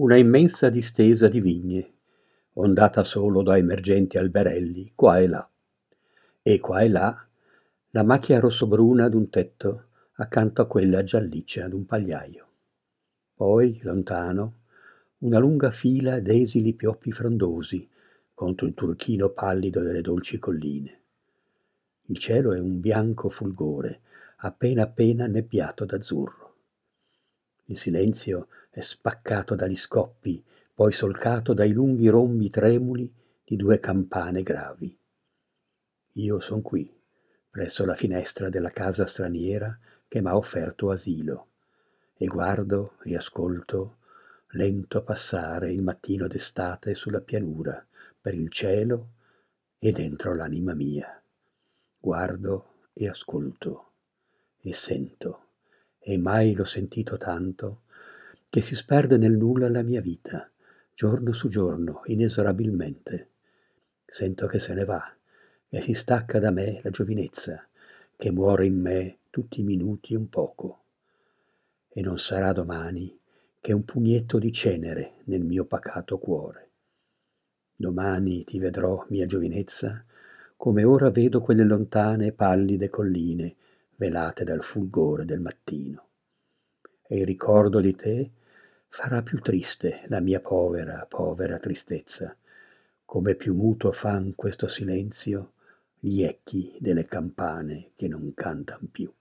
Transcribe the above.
una immensa distesa di vigne, ondata solo da emergenti alberelli qua e là, e qua e là la macchia rossobruna d'un tetto accanto a quella gialliccia d'un pagliaio. Poi, lontano, una lunga fila d'esili pioppi frondosi contro il turchino pallido delle dolci colline. Il cielo è un bianco fulgore, appena appena nebbiato d'azzurro. Il silenzio è spaccato dagli scoppi, poi solcato dai lunghi rombi tremuli di due campane gravi. Io son qui, presso la finestra della casa straniera che m'ha offerto asilo, e guardo e ascolto lento passare il mattino d'estate sulla pianura, per il cielo e dentro l'anima mia. Guardo e ascolto e sento e mai l'ho sentito tanto, che si sperde nel nulla la mia vita, giorno su giorno, inesorabilmente. Sento che se ne va, che si stacca da me la giovinezza, che muore in me tutti i minuti un poco. E non sarà domani che un pugnetto di cenere nel mio pacato cuore. Domani ti vedrò, mia giovinezza, come ora vedo quelle lontane e pallide colline, velate dal fulgore del mattino. E il ricordo di te farà più triste la mia povera, povera tristezza, come più muto fan questo silenzio gli echi delle campane che non cantan più.